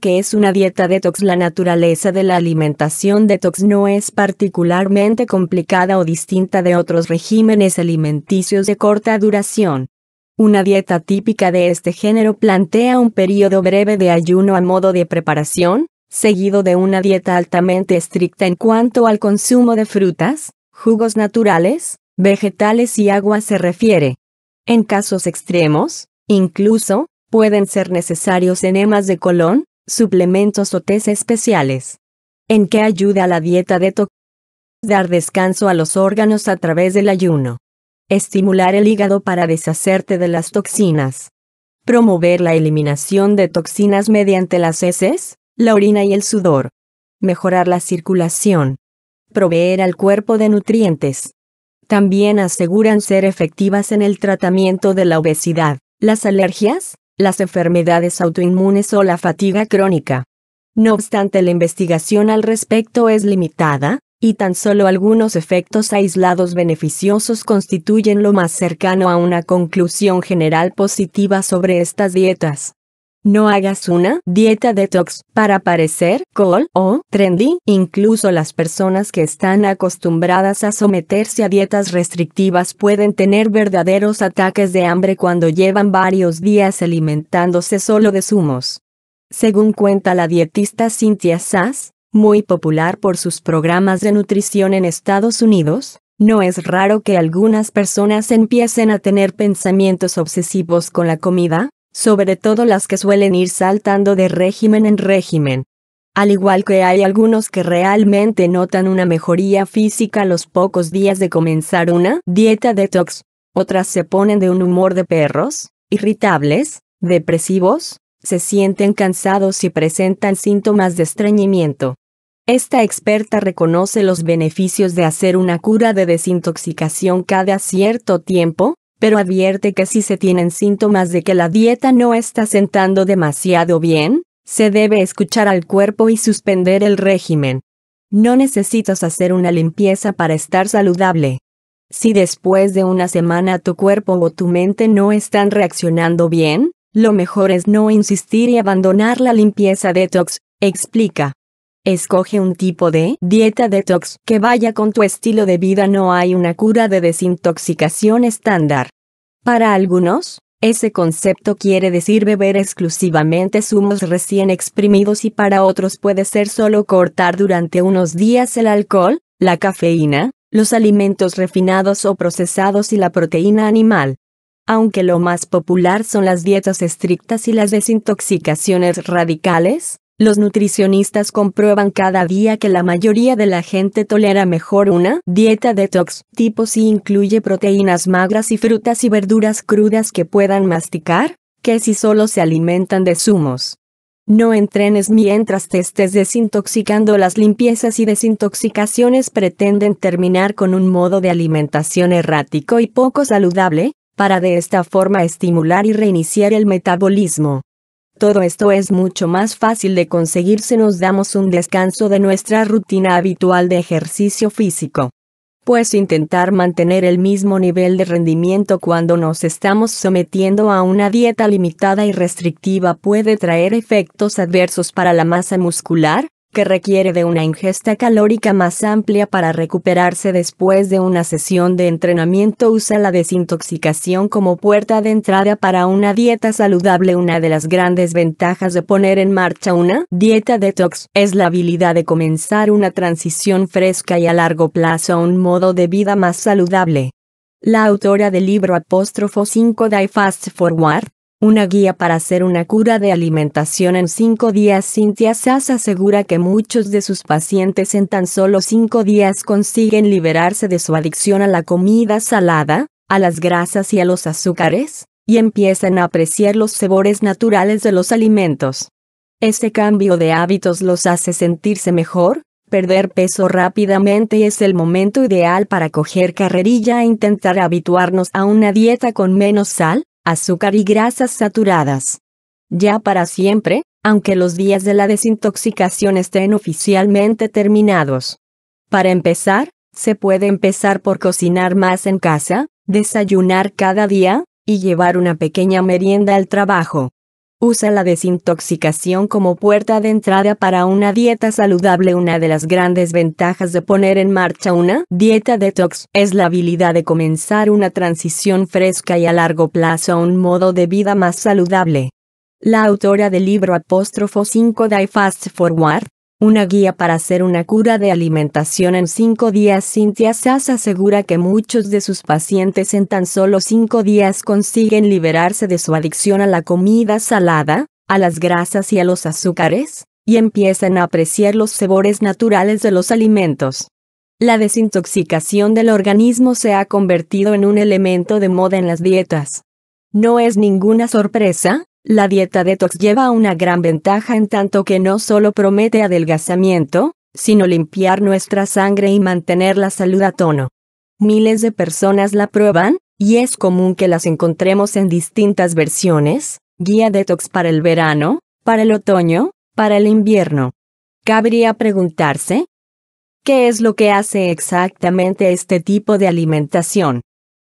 que es una dieta detox. La naturaleza de la alimentación detox no es particularmente complicada o distinta de otros regímenes alimenticios de corta duración. Una dieta típica de este género plantea un periodo breve de ayuno a modo de preparación, seguido de una dieta altamente estricta en cuanto al consumo de frutas, jugos naturales, vegetales y agua se refiere. En casos extremos, incluso, pueden ser necesarios enemas de colon, suplementos o tés especiales. ¿En qué ayuda la dieta detox? Dar descanso a los órganos a través del ayuno. Estimular el hígado para deshacerte de las toxinas. Promover la eliminación de toxinas mediante las heces, la orina y el sudor. Mejorar la circulación. Proveer al cuerpo de nutrientes. También aseguran ser efectivas en el tratamiento de la obesidad, las alergias, las enfermedades autoinmunes o la fatiga crónica. No obstante, la investigación al respecto es limitada, y tan solo algunos efectos aislados beneficiosos constituyen lo más cercano a una conclusión general positiva sobre estas dietas. No hagas una dieta detox para parecer cool o trendy. Incluso las personas que están acostumbradas a someterse a dietas restrictivas pueden tener verdaderos ataques de hambre cuando llevan varios días alimentándose solo de zumos. Según cuenta la dietista Cynthia Sass, muy popular por sus programas de nutrición en Estados Unidos, no es raro que algunas personas empiecen a tener pensamientos obsesivos con la comida, sobre todo las que suelen ir saltando de régimen en régimen. Al igual que hay algunos que realmente notan una mejoría física los pocos días de comenzar una dieta detox, otras se ponen de un humor de perros, irritables, depresivos, se sienten cansados y presentan síntomas de estreñimiento. Esta experta reconoce los beneficios de hacer una cura de desintoxicación cada cierto tiempo, pero advierte que si se tienen síntomas de que la dieta no está sentando demasiado bien, se debe escuchar al cuerpo y suspender el régimen. No necesitas hacer una limpieza para estar saludable. Si después de una semana tu cuerpo o tu mente no están reaccionando bien, lo mejor es no insistir y abandonar la limpieza detox, explica. Escoge un tipo de dieta detox que vaya con tu estilo de vida. No hay una cura de desintoxicación estándar. Para algunos, ese concepto quiere decir beber exclusivamente zumos recién exprimidos y para otros puede ser solo cortar durante unos días el alcohol, la cafeína, los alimentos refinados o procesados y la proteína animal. Aunque lo más popular son las dietas estrictas y las desintoxicaciones radicales, los nutricionistas comprueban cada día que la mayoría de la gente tolera mejor una dieta detox tipo si incluye proteínas magras y frutas y verduras crudas que puedan masticar, que si solo se alimentan de zumos. No entrenes mientras te estés desintoxicando. Las limpiezas y desintoxicaciones pretenden terminar con un modo de alimentación errático y poco saludable, para de esta forma estimular y reiniciar el metabolismo. Todo esto es mucho más fácil de conseguir si nos damos un descanso de nuestra rutina habitual de ejercicio físico. Pues intentar mantener el mismo nivel de rendimiento cuando nos estamos sometiendo a una dieta limitada y restrictiva puede traer efectos adversos para la masa muscular, que requiere de una ingesta calórica más amplia para recuperarse después de una sesión de entrenamiento usa la desintoxicación como puerta de entrada para una dieta saludable. Una de las grandes ventajas de poner en marcha una dieta detox es la habilidad de comenzar una transición fresca y a largo plazo a un modo de vida más saludable. La autora del libro apóstrofo 5 Die Fast Forward, una guía para hacer una cura de alimentación en cinco días. Cynthia Sass asegura que muchos de sus pacientes en tan solo cinco días consiguen liberarse de su adicción a la comida salada, a las grasas y a los azúcares, y empiezan a apreciar los sabores naturales de los alimentos. Este cambio de hábitos los hace sentirse mejor, perder peso rápidamente y es el momento ideal para coger carrerilla e intentar habituarnos a una dieta con menos sal, azúcar y grasas saturadas. Ya para siempre, aunque los días de la desintoxicación estén oficialmente terminados. Para empezar, se puede empezar por cocinar más en casa, desayunar cada día, y llevar una pequeña merienda al trabajo usa la desintoxicación como puerta de entrada para una dieta saludable. Una de las grandes ventajas de poner en marcha una dieta detox es la habilidad de comenzar una transición fresca y a largo plazo a un modo de vida más saludable. La autora del libro apóstrofo 5 Die Fast Forward, una guía para hacer una cura de alimentación en 5 días. Cynthia Sass asegura que muchos de sus pacientes en tan solo 5 días consiguen liberarse de su adicción a la comida salada, a las grasas y a los azúcares, y empiezan a apreciar los sabores naturales de los alimentos. La desintoxicación del organismo se ha convertido en un elemento de moda en las dietas. No es ninguna sorpresa, la dieta detox lleva una gran ventaja en tanto que no solo promete adelgazamiento, sino limpiar nuestra sangre y mantener la salud a tono. Miles de personas la prueban, y es común que las encontremos en distintas versiones, guía detox para el verano, para el otoño, para el invierno. Cabría preguntarse, ¿qué es lo que hace exactamente este tipo de alimentación?